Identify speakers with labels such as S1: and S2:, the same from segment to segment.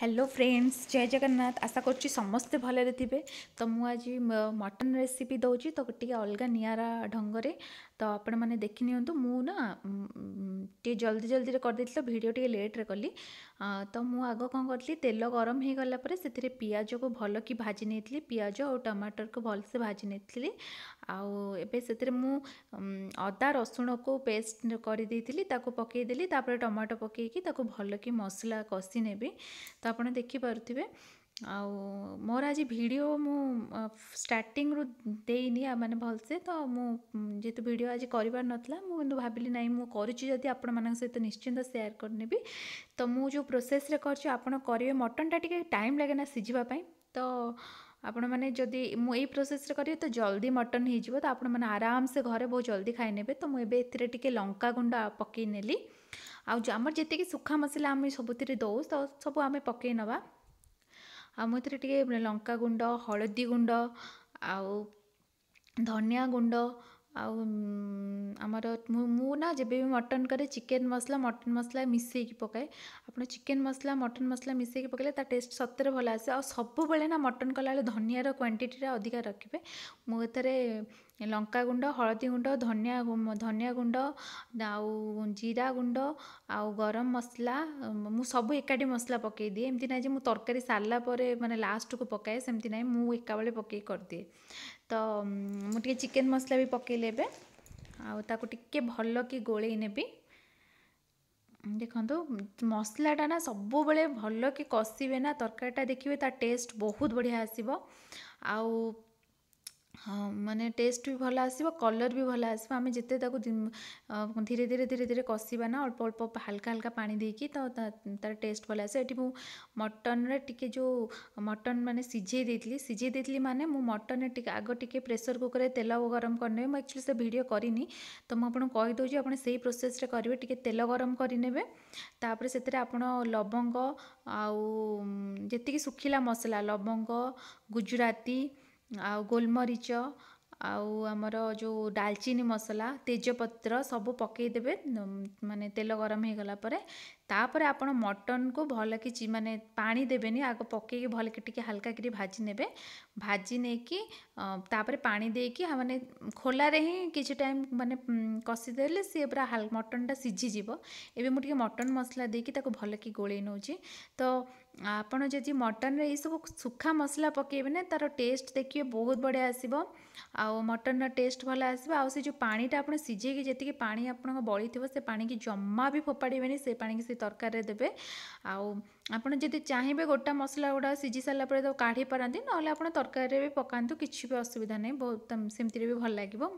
S1: hello friends Jai Jagannath ଆଶା କରୁଛି ସମସ୍ତେ ଭଲରେ ଥିବେ ତ ମୁଁ ଆଜି ମଟନ୍ ରେସିପି ଦେଉଛି ତ ଟିକେ ଅଲଗା ନିଆରା ଢଙ୍ଗରେ तो आपण मैंने देखनी मुना जल्दी जल्दी कर दे भिडियो टे लेट्रे कली तो मुझ आग कौन करी तेल गरम हो गला से पिज को भल कि भाजी नहीं थी पिज और टमाटर को भलसे भाजी नहीं थी आती अदा रसुण को पेस्ट करी ताको पकईदेली टमाटो पकई कि भल कि मसला कषि नेबी तो आप देखिपे ଆଉ ମୋର ଆଜି ଭିଡ଼ିଓ ମୁଁ ଷ୍ଟାର୍ଟିଂରୁ ଦେଇନି ମାନେ ଭଲସେ ତ ମୁଁ ଯେହେତୁ ଭିଡ଼ିଓ ଆଜି କରିବାର ନଥିଲା ମୁଁ କିନ୍ତୁ ଭାବିଲି ନାହିଁ ମୁଁ କରୁଛି ଯଦି ଆପଣମାନଙ୍କ ସହିତ ନିଶ୍ଚିନ୍ତ ସେୟାର କରିନେବି ତ ମୁଁ ଯେଉଁ ପ୍ରୋସେସ୍ରେ କରିଛି ଆପଣ କରିବେ ମଟନଟା ଟିକେ ଟାଇମ୍ ଲାଗେ ନା ସିଝିବା ପାଇଁ ତ ଆପଣମାନେ ଯଦି ମୁଁ ଏଇ ପ୍ରୋସେସ୍ରେ କରିବେ ତ ଜଲ୍ଦି ମଟନ୍ ହେଇଯିବ ତ ଆପଣମାନେ ଆରାମସେ ଘରେ ବହୁତ ଜଲ୍ଦି ଖାଇନେବେ ତ ମୁଁ ଏବେ ଏଥିରେ ଟିକେ ଲଙ୍କାଗୁଣ୍ଡ ପକାଇ ନେଲି ଆଉ ଆମର ଯେତିକି ଶୁଖା ମସଲା ଆମେ ସବୁଥିରେ ଦେଉ ତ ସବୁ ଆମେ ପକାଇ ନେବା ଆଉ ମୁଁ ଏଥିରେ ଟିକେ ଲଙ୍କା ଗୁଣ୍ଡ ହଳଦୀ ଗୁଣ୍ଡ ଆଉ ଧନିଆ ଗୁଣ୍ଡ ଆଉ ଆମର ମୁଁ ମୁଁ ନା ଯେବେ ବି ମଟନ୍ କରେ ଚିକେନ୍ ମସଲା ମଟନ୍ ମସଲା ମିଶାଇକି ପକାଏ ଆପଣ ଚିକେନ୍ ମସଲା ମଟନ୍ ମସଲା ମିଶାଇକି ପକାଇଲେ ତା ଟେଷ୍ଟ ସତରେ ଭଲ ଆସେ ଆଉ ସବୁବେଳେ ନା ମଟନ୍ କଲାବେଳେ ଧନିଆର କ୍ୱାଣ୍ଟିଟିଟା ଅଧିକା ରଖିବେ ମୁଁ ଏଥିରେ ଲଙ୍କା ଗୁଣ୍ଡ ହଳଦୀ ଗୁଣ୍ଡ ଧନିଆ ଧନିଆ ଗୁଣ୍ଡ ଆଉ ଜିରା ଗୁଣ୍ଡ ଆଉ ଗରମ ମସଲା ମୁଁ ସବୁ ଏକାଠି ମସଲା ପକାଇ ଦିଏ ଏମିତି ନାହିଁ ଯେ ମୁଁ ତରକାରୀ ସାରିଲା ପରେ ମାନେ ଲାଷ୍ଟକୁ ପକାଏ ସେମିତି ନାହିଁ ମୁଁ ଏକାବେଳେ ପକାଇକି କରିଦିଏ ତ ମୁଁ ଟିକେ ଚିକେନ୍ ମସଲା ବି ପକାଇଲି ଏବେ ଆଉ ତାକୁ ଟିକେ ଭଲ କି ଗୋଳେଇ ନେବି ଦେଖନ୍ତୁ ମସଲାଟା ନା ସବୁବେଳେ ଭଲ କି କଷିବେ ନା ତରକାରୀଟା ଦେଖିବେ ତା ଟେଷ୍ଟ ବହୁତ ବଢ଼ିଆ ଆସିବ ଆଉ हाँ, माने टेस्ट भी भल आस कलर भी भल आस आम जिते धीरे धीरे धीरे धीरे कषा ना अल्प अल्प हालाका हाल्का पा दे कि तार टेस्ट भल आस मटन टिके जो मटन मैंने सीझे सीझे मानने मटन टे आग टे प्रेसर कुकर तेल गरम करने एक्चुअली से भिड करनी तो मुझे कहीदेज आप प्रोसेस करेंगे टी तेल गरम करेपर से आप लवंग आउ जी मसला लवंग गुजराती ଆଉ ଗୋଲମରିଚ ଆଉ ଆମର ଯେଉଁ ଡାଲଚିନି ମସଲା ତେଜପତ୍ର ସବୁ ପକାଇଦେବେ ମାନେ ତେଲ ଗରମ ହେଇଗଲା ପରେ तापर आप मटन को भल कि मानने पा दे आगे पक भल टे हालाक भाजी ने भाजी नहींकपर पा दे कि मानने खोलें ही कि टाइम मानने कषिदे सी पूरा मटनटा सीझीजी एवं मुझे मटन मसला देखिए भल कि गोल तो आपड़ जी मटन में यू सुखा मसला पकेबे ना तार टेस्ट देखिए बहुत बढ़िया आसो आउ मटन रेस्ट भल आस पाटा आपको सीझे जी पा आप बढ़ी थोड़ा से पा की जमा भी फोपाड़े से पा से ତରକାରୀରେ ଦେବେ ଆଉ ଆପଣ ଯଦି ଚାହିଁବେ ଗୋଟା ମସଲା ଗୁଡ଼ା ସିଝି ସାରିଲା ପରେ ତାକୁ କାଢ଼ି ପାରନ୍ତି ନହେଲେ ଆପଣ ତରକାରୀରେ ବି ପକାନ୍ତୁ କିଛି ବି ଅସୁବିଧା ନାହିଁ ବହୁତ ସେମିତିରେ ବି ଭଲ ଲାଗିବ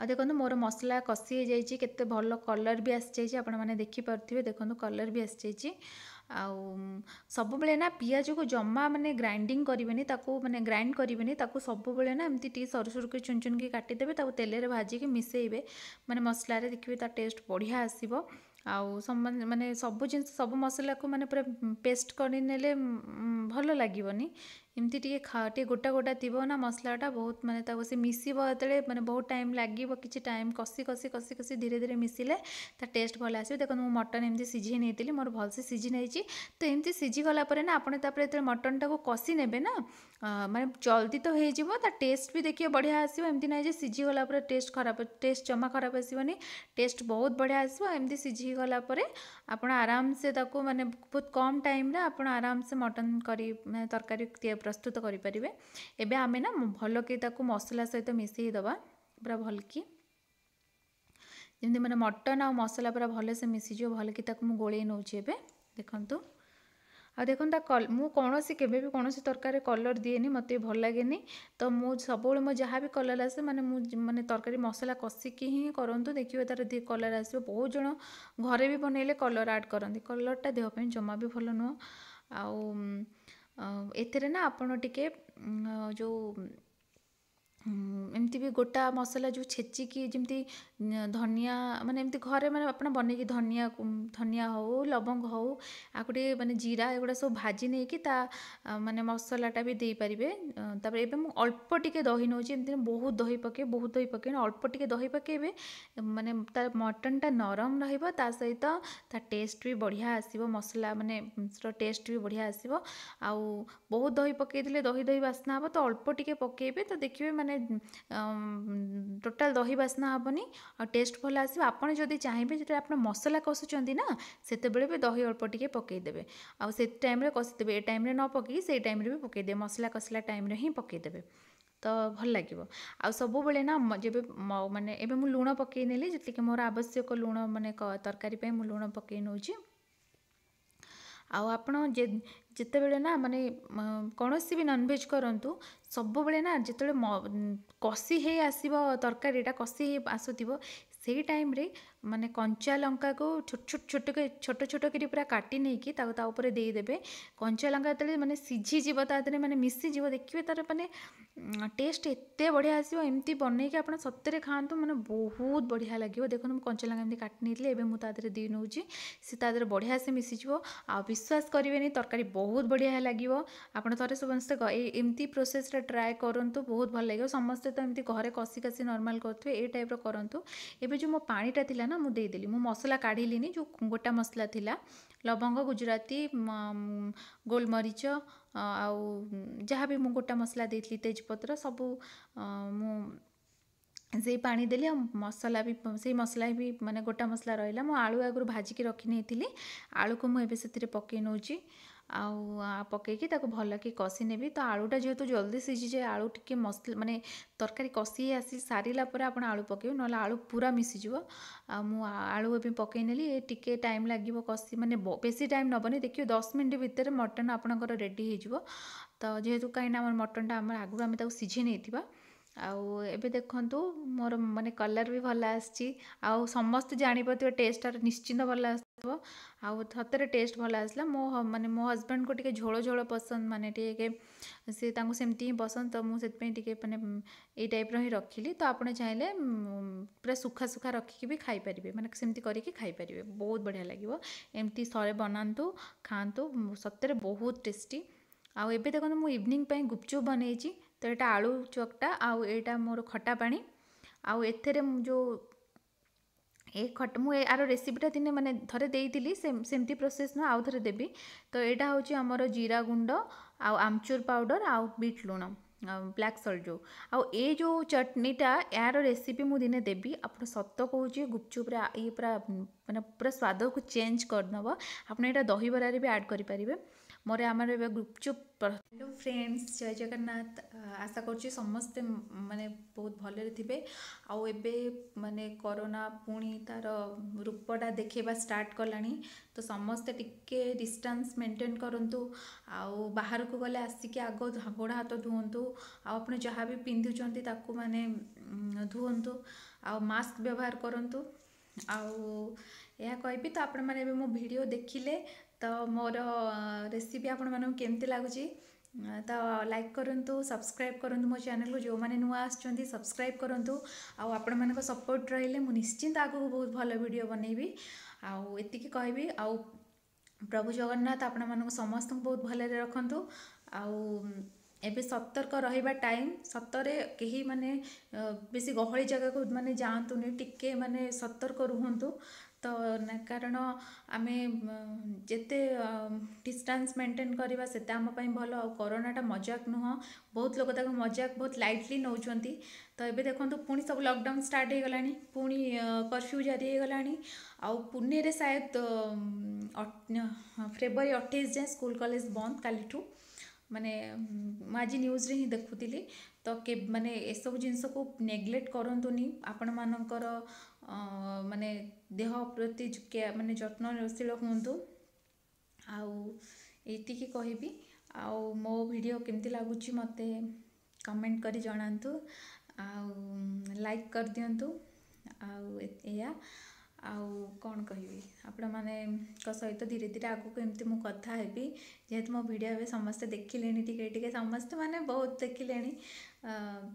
S1: ଆଉ ଦେଖନ୍ତୁ ମୋର ମସଲା କଷି ହେଇଯାଇଛି କେତେ ଭଲ କଲର୍ ବି ଆସିଯାଇଛି ଆପଣମାନେ ଦେଖିପାରୁଥିବେ ଦେଖନ୍ତୁ କଲର୍ ବି ଆସିଯାଇଛି ଆଉ ସବୁବେଳେ ନା ପିଆଜକୁ ଜମା ମାନେ ଗ୍ରାଇଣ୍ଡିଂ କରିବେନି ତାକୁ ମାନେ ଗ୍ରାଇଣ୍ଡ କରିବେନି ତାକୁ ସବୁବେଳେ ନା ଏମିତି ଟିକେ ସରୁ ସରୁକି ଚୁନ ଚୁନକି କାଟିଦେବେ ତାକୁ ତେଲରେ ଭାଜିକି ମିଶାଇବେ ମାନେ ମସଲାରେ ଦେଖିବେ ତା ଟେଷ୍ଟ ବଢ଼ିଆ ଆସିବ ଆଉ ମାନେ ସବୁ ଜିନିଷ ସବୁ ମସଲାକୁ ମାନେ ପୁରା ପେଷ୍ଟ କରିନେଲେ ଭଲ ଲାଗିବନି एमती टी खाए गोटा गोटा थी ना मसलाटा बहुत मानते से मिसब मैंने बहुत टाइम लगे कि टाइम कसी कसी कसी कसी धीरे धीरे मिसले तो टेस्ट भले आस देखो मुझे मटन एम सीझे नहीं थी मोर भल से सीझी नहीं तो एमती सीझीगला आपड़ जो मटन टाक कसी ने ना मैंने जल्दी तो हो टेस्ट भी देखिए बढ़िया आसो एम ना सीझीगला टेस्ट खराब टेस्ट जमा खराब आसवन टेस्ट बहुत बढ़िया आसो एमती सीझीगला आप आराम से मानते बहुत कम टाइम आराम से मटन कर तरकारी ପ୍ରସ୍ତୁତ କରିପାରିବେ ଏବେ ଆମେ ନା ଭଲକି ତାକୁ ମସଲା ସହିତ ମିଶାଇ ଦେବା ପୁରା ଭଲକି ଯେମିତି ମାନେ ମଟନ୍ ଆଉ ମସଲା ପୁରା ଭଲସେ ମିଶିଯିବ ଭଲକି ତାକୁ ମୁଁ ଗୋଳେଇ ନେଉଛି ଏବେ ଦେଖନ୍ତୁ ଆଉ ଦେଖନ୍ତୁ ତା କଲ ମୁଁ କୌଣସି କେବେ ବି କୌଣସି ତରକାରୀ କଲର୍ ଦିଏନି ମୋତେ ଭଲ ଲାଗେନି ତ ମୁଁ ସବୁବେଳେ ମୋ ଯାହା ବି କଲର୍ ଆସେ ମାନେ ମୁଁ ମାନେ ତରକାରୀ ମସଲା କଷିକି ହିଁ କରନ୍ତୁ ଦେଖିବେ ତା'ର ଦୁଇ କଲର୍ ଆସିବ ବହୁତ ଜଣ ଘରେ ବି ବନେଇଲେ କଲର୍ ଆଡ଼୍ କରନ୍ତି କଲର୍ଟା ଦେହ ପାଇଁ ଜମା ବି ଭଲ ନୁହଁ ଆଉ ଏଥିରେ ନା ଆପଣ ଟିକେ ଯେଉଁ ଏମିତି ବି ଗୋଟା ମସଲା ଯେଉଁ ଛେଚିକି ଯେମିତି ଧନିଆ ମାନେ ଏମିତି ଘରେ ମାନେ ଆପଣ ବନେଇକି ଧନିଆ ଧନିଆ ହଉ ଲବଙ୍ଗ ହଉ ଆକୁ ଟିକେ ମାନେ ଜିରା ଏଗୁଡ଼ା ସବୁ ଭାଜି ନେଇକି ତା ମାନେ ମସଲାଟା ବି ଦେଇପାରିବେ ତା'ପରେ ଏବେ ମୁଁ ଅଳ୍ପ ଟିକେ ଦହି ନେଉଛି ଏମିତି ବହୁତ ଦହି ପକାଇବେ ବହୁତ ଦହି ପକାଇବେନି ଅଳ୍ପ ଟିକେ ଦହି ପକାଇବେ ମାନେ ତା ମଟନଟା ନରମ ରହିବ ତା ସହିତ ତା ଟେଷ୍ଟ ବି ବଢ଼ିଆ ଆସିବ ମସଲା ମାନେ ଟେଷ୍ଟ ବି ବଢ଼ିଆ ଆସିବ ଆଉ ବହୁତ ଦହି ପକାଇଥିଲେ ଦହି ଦହି ବାସ୍ନା ହେବ ତ ଅଳ୍ପ ଟିକେ ପକାଇବେ ତ ଦେଖିବେ ମାନେ ଟୋଟାଲ ଦହି ବାସ୍ନା ହେବନି टेस्ट भल आस चाहिए जो आप मसला कषुचना से दही अल्प टिके पकईदे आई टाइम कषिदे ये टाइम न पक टाइम भी पकईदे मसला कसला टाइम हिं पकईदे तो भल लगे आ सब ना जब मानने लुण पकईने मोर आवश्यक लुण मानने तरकारी मुझे लुण पकई नौ ଆଉ ଆପଣ ଯେ ଯେତେବେଳେ ନା ମାନେ କୌଣସି ବି ନନଭେଜ୍ କରନ୍ତୁ ସବୁବେଳେ ନା ଯେତେବେଳେ କଷି ହେଇ ଆସିବ ତରକାରୀଟା କଷି ହେଇ ଆସୁଥିବ ସେଇ ଟାଇମ୍ରେ ମାନେ କଞ୍ଚା ଲଙ୍କାକୁ ଛୋଟ ଛୋଟ ଛୋଟ ଛୋଟ ଛୋଟ କରି ପୁରା କାଟି ନେଇକି ତାକୁ ତା ଉପରେ ଦେଇଦେବେ କଞ୍ଚା ଲଙ୍କା ଯେତେବେଳେ ମାନେ ସିଝିଯିବ ତା ଦେହରେ ମାନେ ମିଶିଯିବ ଦେଖିବେ ତା'ର ମାନେ ଟେଷ୍ଟ ଏତେ ବଢ଼ିଆ ଆସିବ ଏମିତି ବନେଇକି ଆପଣ ସତରେ ଖାଆନ୍ତୁ ମାନେ ବହୁତ ବଢ଼ିଆ ଲାଗିବ ଦେଖନ୍ତୁ ମୁଁ କଞ୍ଚା ଲଙ୍କା ଏମିତି କାଟି ନେଇଥିଲି ଏବେ ମୁଁ ତା ଦେହରେ ଦେଇ ନେଉଛି ସେ ତା ଦେହରେ ବଢ଼ିଆ ସେ ମିଶିଯିବ ଆଉ ବିଶ୍ୱାସ କରିବେନି ତରକାରୀ ବହୁତ ବଢ଼ିଆ ଲାଗିବ ଆପଣ ଥରେ ସମସ୍ତେ ଏମିତି ପ୍ରୋସେସ୍ରେ ଟ୍ରାଏ କରନ୍ତୁ ବହୁତ ଭଲ ଲାଗିବ ସମସ୍ତେ ତ ଏମିତି ଘରେ କଷି କଷି ନର୍ମାଲ୍ କରୁଥିବେ ଏଇ ଟାଇପ୍ର କରନ୍ତୁ ଏବେ ଯେଉଁ ମୋ ପାଣିଟା ଥିଲା ନା ମୁଁ ଦେଇଦେଲି ମୁଁ ମସଲା କାଢ଼ିଲିନି ଯେଉଁ ଗୋଟା ମସଲା ଥିଲା ଲବଙ୍ଗ ଗୁଜୁରାତି ଗୋଲମରିଚ ଆଉ ଯାହା ବି ମୁଁ ଗୋଟା ମସଲା ଦେଇଥିଲି ତେଜପତ୍ର ସବୁ ମୁଁ ସେଇ ପାଣି ଦେଲି ଆଉ ମସଲା ବି ସେଇ ମସଲା ବି ମାନେ ଗୋଟା ମସଲା ରହିଲା ମୁଁ ଆଳୁ ଆଗରୁ ଭାଜିକି ରଖି ନେଇଥିଲି ଆଳୁକୁ ମୁଁ ଏବେ ସେଥିରେ ପକାଇ ନେଉଛି ଆଉ ପକାଇକି ତାକୁ ଭଲକି କଷି ନେବି ତ ଆଳୁଟା ଯେହେତୁ ଜଲ୍ଦି ସିଝିଯାଏ ଆଳୁ ଟିକେ ମସଲା ମାନେ ତରକାରୀ କଷି ଆସି ସାରିଲା ପରେ ଆପଣ ଆଳୁ ପକାଇବେ ନହେଲେ ଆଳୁ ପୁରା ମିଶିଯିବ ଆଉ ମୁଁ ଆଳୁ ଏବେ ପକାଇ ନେଲି ଟିକେ ଟାଇମ୍ ଲାଗିବ କଷି ମାନେ ବେଶୀ ଟାଇମ୍ ନେବନି ଦେଖିବେ ଦଶ ମିନିଟ୍ ଭିତରେ ମଟନ୍ ଆପଣଙ୍କର ରେଡ଼ି ହେଇଯିବ ତ ଯେହେତୁ କାହିଁକିନା ଆମର ମଟନ୍ଟା ଆମର ଆଗରୁ ଆମେ ତାକୁ ସିଝେଇ ନେଇଥିବା आउ एबे मोर मान कलर भी भल आसी आउ टेस्ट निश्चिंत भल आस आउ टेस्ट भल आसला मो मे मो हजबैंड को टिके झोळो पसंद माने टिके से तांको पसंद तो मुझे सेत पे टाइप रही रखिली तो आप चाहिए पूरा सुखा सुखा रखिक भी खाई परिबे सेमती करिके खाई बहुत बढ़िया लगे एमती सरे बनांतु खांतु सत्तरे बहुत टेस्टी आउ ए देखंतु मु इवनिंग गुपचुप बनेची ଏଇଟା ଆଳୁ ଚକଟା ଆଉ ଏଇଟା ମୋର ଖଟା ପାଣି ଆଉ ଏଥିରେ ଯେଉଁ ଏ ଖଟ ମୁଁ ଆର ରେସିପିଟା ଦିନେ ମାନେ ଥରେ ଦେଇଥିଲି ସେମିତି ପ୍ରୋସେସ୍ ନୁହଁ ଆଉ ଥରେ ଦେବି ତ ଏଇଟା ହେଉଛି ଆମର ଜିରା ଗୁଣ୍ଡ ଆଉ ଆମଚୁର ପାଉଡ଼ର ଆଉ ବିଟ୍ ଲୁଣ ବ୍ଲାକ୍ ସଲ୍ଟ ଯେଉଁ ଆଉ ଏ ଯେଉଁ ଚଟଣିଟା ଏହାର ରେସିପି ମୁଁ ଦିନେ ଦେବି ଆପଣ ସତ କହୁଛି ଗୁପଚୁପ୍ରେ ଇଏ ପୁରା ମାନେ ପୁରା ସ୍ୱାଦକୁ ଚେଞ୍ଜ କରିନେବ ଆପଣ ଏଇଟା ଦହିବରାରେ ବି ଆଡ଼୍ କରିପାରିବେ ମୋର ଆମର ଏବେ ଗୁପଚୁପ୍ ହ୍ୟାଲୋ ଫ୍ରେଣ୍ଡସ୍ ଜୟ ଜଗନ୍ନାଥ ଆଶା କରୁଛି ସମସ୍ତେ ମାନେ ବହୁତ ଭଲରେ ଥିବେ ଆଉ ଏବେ ମାନେ କରୋନା ପୁଣି ତା'ର ରୂପଟା ଦେଖେଇବା ଷ୍ଟାର୍ଟ କଲାଣି ତ ସମସ୍ତେ ଟିକେ ଡିଷ୍ଟାନ୍ସ ମେଣ୍ଟେନ୍ କରନ୍ତୁ ଆଉ ବାହାରକୁ ଗଲେ ଆସିକି ଆଗ ଗୋଡ଼ ହାତ ଧୁଅନ୍ତୁ ଆଉ ଆପଣ ଯାହା ବି ପିନ୍ଧୁଛନ୍ତି ତାକୁ ମାନେ ଧୁଅନ୍ତୁ ଆଉ ମାସ୍କ ବ୍ୟବହାର କରନ୍ତୁ ଆଉ ଏହା କହିବି ତ ଆପଣମାନେ ଏବେ ମୋ ଭିଡ଼ିଓ ଦେଖିଲେ ତ ମୋର ରେସିପି ଆପଣମାନଙ୍କୁ କେମିତି ଲାଗୁଛି ତ ଲାଇକ୍ କରନ୍ତୁ ସବସ୍କ୍ରାଇବ୍ କରନ୍ତୁ ମୋ ଚ୍ୟାନେଲକୁ ଯେଉଁମାନେ ନୂଆ ଆସୁଛନ୍ତି ସବସ୍କ୍ରାଇବ୍ କରନ୍ତୁ ଆଉ ଆପଣମାନଙ୍କ ସପୋର୍ଟ ରହିଲେ ମୁଁ ନିଶ୍ଚିନ୍ତ ଆଗକୁ ବହୁତ ଭଲ ଭିଡ଼ିଓ ବନେଇବି ଆଉ ଏତିକି କହିବି ଆଉ ପ୍ରଭୁ ଜଗନ୍ନାଥ ଆପଣମାନଙ୍କୁ ସମସ୍ତଙ୍କୁ ବହୁତ ଭଲରେ ରଖନ୍ତୁ ଆଉ ଏବେ ସତର୍କ ରହିବା ଟାଇମ୍ ସତରେ କେହି ମାନେ ବେଶୀ ଗହଳି ଜାଗାକୁ ମାନେ ଯାଆନ୍ତୁନି ଟିକେ ମାନେ ସତର୍କ ରୁହନ୍ତୁ ତ କାରଣ ଆମେ ଯେତେ ଡିଷ୍ଟାନ୍ସ ମେଣ୍ଟେନ୍ କରିବା ସେତେ ଆମ ପାଇଁ ଭଲ ଆଉ କରୋନାଟା ମଜାକ ନୁହଁ ବହୁତ ଲୋକ ତାକୁ ମଜାକ ବହୁତ ଲାଇଟଲି ନେଉଛନ୍ତି ତ ଏବେ ଦେଖନ୍ତୁ ପୁଣି ସବୁ ଲକଡାଉନ୍ ଷ୍ଟାର୍ଟ ହେଇଗଲାଣି ପୁଣି କର୍ଫ୍ୟୁ ଜାରି ହେଇଗଲାଣି ଆଉ ପୁନେରେ ସାୟଦ ଫେବୃଆରୀ ଅଠେଇଶ ଯାଏଁ ସ୍କୁଲ କଲେଜ ବନ୍ଦ କାଲିଠୁ ମାନେ ମୁଁ ଆଜି ନ୍ୟୁଜ୍ରେ ହିଁ ଦେଖୁଥିଲି ତ କେ ମାନେ ଏସବୁ ଜିନିଷକୁ ନେଗ୍ଲେକ୍ଟ କରନ୍ତୁନି ଆପଣମାନଙ୍କର ମାନେ देह प्रति मानते जत्नशील हूँ आतीक कह मो भिड के लगुच मत कमेंट कर जनातु आ लाइक कर दिंतु आया ଆଉ କ'ଣ କହିବି ଆପଣମାନଙ୍କ ସହିତ ଧୀରେ ଧୀରେ ଆଗକୁ ଏମିତି ମୁଁ କଥା ହେବି ଯେହେତୁ ମୋ ଭିଡ଼ିଓ ଏବେ ସମସ୍ତେ ଦେଖିଲେଣି ଟିକେ ଟିକେ ସମସ୍ତେ ମାନେ ବହୁତ ଦେଖିଲେଣି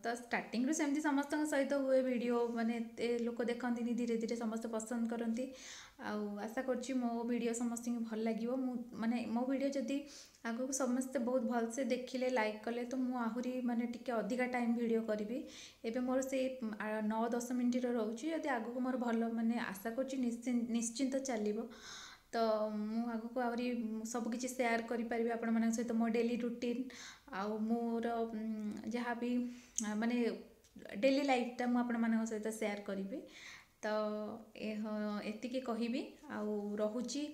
S1: ତ ଷ୍ଟାର୍ଟିଂରୁ ସେମିତି ସମସ୍ତଙ୍କ ସହିତ ହୁଏ ଭିଡ଼ିଓ ମାନେ ଏତେ ଲୋକ ଦେଖନ୍ତିନି ଧୀରେ ଧୀରେ ସମସ୍ତେ ପସନ୍ଦ କରନ୍ତି ଆଉ ଆଶା କରୁଛି ମୋ ଭିଡ଼ିଓ ସମସ୍ତଙ୍କୁ ଭଲ ଲାଗିବ ମୁଁ ମାନେ ମୋ ଭିଡ଼ିଓ ଯଦି ଆଗକୁ ସମସ୍ତେ ବହୁତ ଭଲସେ ଦେଖିଲେ ଲାଇକ୍ କଲେ ତ ମୁଁ ଆହୁରି ମାନେ ଟିକେ ଅଧିକା ଟାଇମ୍ ଭିଡ଼ିଓ କରିବି ଏବେ ମୋର ସେଇ ନଅ ଦଶ ମିନିଟ୍ର ରହୁଛି ଯଦି ଆଗକୁ ମୋର ଭଲ ମାନେ ଆଶା କରୁଛି ନିଶ୍ଚିନ୍ତ ଚାଲିବ ତ ମୁଁ ଆଗକୁ ଆହୁରି ସବୁକିଛି ସେୟାର କରିପାରିବି ଆପଣମାନଙ୍କ ସହିତ ମୋ ଡେଲି ରୁଟିନ୍ ଆଉ ମୋର ଯାହା ବି ମାନେ ଡେଲି ଲାଇଫ୍ଟା ମୁଁ ଆପଣମାନଙ୍କ ସହିତ ସେୟାର କରିବି ତ ଏତିକି କହିବି ଆଉ ରହୁଛି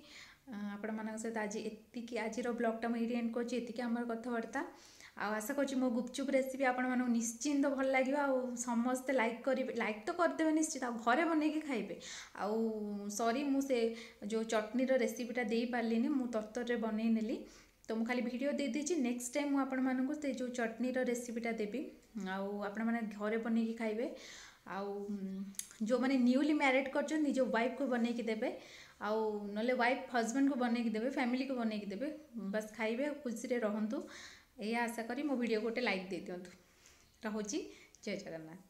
S1: ଆପଣମାନଙ୍କ ସହିତ ଆଜି ଏତିକି ଆଜିର ବ୍ଲଗ୍ଟା ମୁଁ ଏଇଠି ଏଣ୍ଡ କରୁଛି ଏତିକି ଆମର କଥାବାର୍ତ୍ତା ଆଉ ଆଶା କରୁଛି ମୋ ଗୁପଚୁପ୍ ରେସିପି ଆପଣମାନଙ୍କୁ ନିଶ୍ଚିନ୍ତ ଭଲ ଲାଗିବ ଆଉ ସମସ୍ତେ ଲାଇକ୍ କରିବେ ଲାଇକ୍ ତ କରିଦେବେ ନିଶ୍ଚିତ ଆଉ ଘରେ ବନେଇକି ଖାଇବେ ଆଉ ସରି ମୁଁ ସେ ଯେଉଁ ଚଟଣିର ରେସିପିଟା ଦେଇପାରିଲିନି ମୁଁ ତରତରରେ ବନେଇ ନେଲି ତ ମୁଁ ଖାଲି ଭିଡ଼ିଓ ଦେଇଦେଇଛି ନେକ୍ସଟ ଟାଇମ୍ ମୁଁ ଆପଣମାନଙ୍କୁ ସେ ଯେଉଁ ଚଟଣିର ରେସିପିଟା ଦେବି ଆଉ ଆପଣମାନେ ଘରେ ବନେଇକି ଖାଇବେ ଆଉ ଯେଉଁମାନେ ନ୍ୟୁଲି ମ୍ୟାରେଡ଼୍ କରିଛନ୍ତି ନିଜ ୱାଇଫ୍କୁ ବନେଇକି ଦେବେ ଆଉ ନହେଲେ ୱାଇଫ୍ ହଜବେଣ୍ଡକୁ ବନେଇକି ଦେବେ ଫ୍ୟାମିଲିକୁ ବନେଇକି ଦେବେ ବାସ୍ ଖାଇବେ ଆଉ ଖୁସିରେ ରହନ୍ତୁ ଏହା ଆଶା କରି ମୋ ଭିଡ଼ିଓ ଗୋଟେ ଲାଇକ୍ ଦେଇଦିଅନ୍ତୁ ରହୁଛି ଜୟ ଜଗନ୍ନାଥ